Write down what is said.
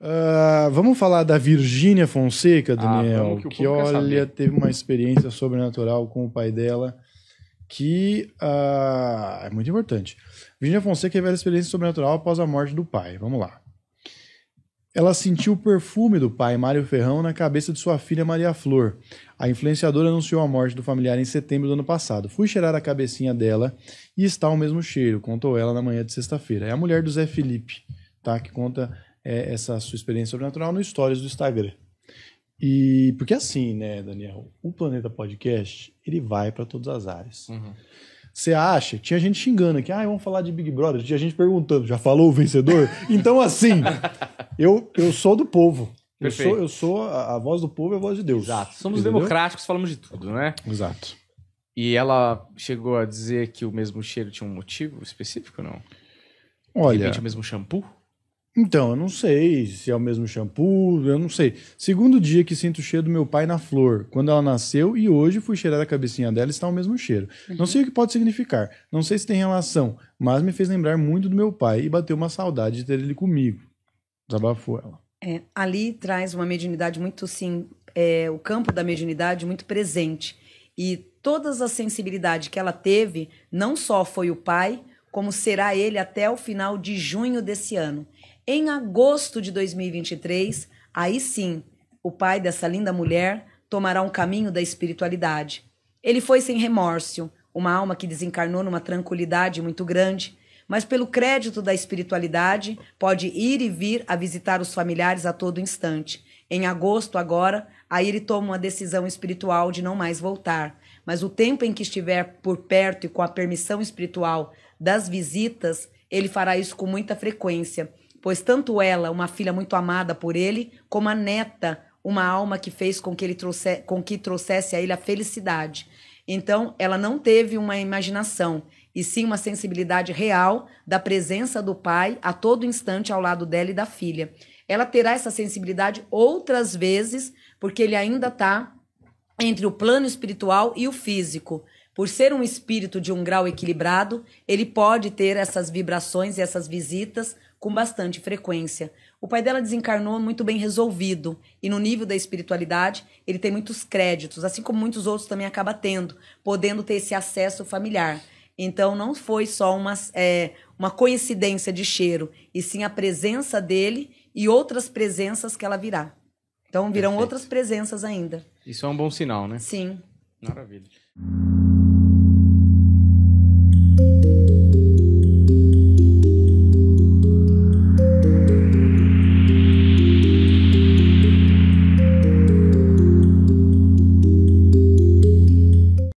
Uh, vamos falar da Virgínia Fonseca, ah, Daniel, ah, que, que olha, teve uma experiência sobrenatural com o pai dela que uh, é muito importante. Virgínia Fonseca teve uma experiência sobrenatural após a morte do pai. Vamos lá. Ela sentiu o perfume do pai, Mário Ferrão, na cabeça de sua filha Maria Flor. A influenciadora anunciou a morte do familiar em setembro do ano passado. Fui cheirar a cabecinha dela e está o mesmo cheiro, contou ela na manhã de sexta-feira. É a mulher do Zé Felipe, tá? Que conta é, essa sua experiência sobrenatural no Stories do Instagram. E porque assim, né, Daniel, o Planeta Podcast, ele vai para todas as áreas. Uhum. Você acha? Tinha gente xingando aqui, ah, vamos falar de Big Brother. Tinha gente perguntando, já falou o vencedor? então, assim, eu, eu sou do povo. Perfeito. Eu sou, eu sou a, a, voz do povo e a voz de Deus. Exato. Somos entendeu? democráticos, falamos de tudo, né? Exato. E ela chegou a dizer que o mesmo cheiro tinha um motivo específico, não? Olha. De repente, o mesmo shampoo? Então, eu não sei se é o mesmo shampoo, eu não sei. Segundo dia que sinto o cheiro do meu pai na flor, quando ela nasceu, e hoje fui cheirar a cabecinha dela está o mesmo cheiro. Uhum. Não sei o que pode significar, não sei se tem relação, mas me fez lembrar muito do meu pai e bateu uma saudade de ter ele comigo. Desabafou ela. É, ali traz uma mediunidade muito, sim, é, o campo da mediunidade muito presente. E todas as sensibilidades que ela teve, não só foi o pai, como será ele até o final de junho desse ano. Em agosto de 2023, aí sim, o pai dessa linda mulher tomará um caminho da espiritualidade. Ele foi sem remorso, uma alma que desencarnou numa tranquilidade muito grande, mas pelo crédito da espiritualidade pode ir e vir a visitar os familiares a todo instante. Em agosto, agora, aí ele toma uma decisão espiritual de não mais voltar. Mas o tempo em que estiver por perto e com a permissão espiritual das visitas, ele fará isso com muita frequência, pois tanto ela, uma filha muito amada por ele, como a neta, uma alma que fez com que ele trouxe, com que trouxesse a ele a felicidade. Então, ela não teve uma imaginação, e sim uma sensibilidade real da presença do pai a todo instante ao lado dela e da filha. Ela terá essa sensibilidade outras vezes, porque ele ainda está entre o plano espiritual e o físico. Por ser um espírito de um grau equilibrado, ele pode ter essas vibrações e essas visitas com bastante frequência. O pai dela desencarnou muito bem resolvido e no nível da espiritualidade, ele tem muitos créditos, assim como muitos outros também acaba tendo, podendo ter esse acesso familiar. Então não foi só uma, é, uma coincidência de cheiro, e sim a presença dele e outras presenças que ela virá. Então virão Perfeito. outras presenças ainda. Isso é um bom sinal, né? Sim. Maravilha.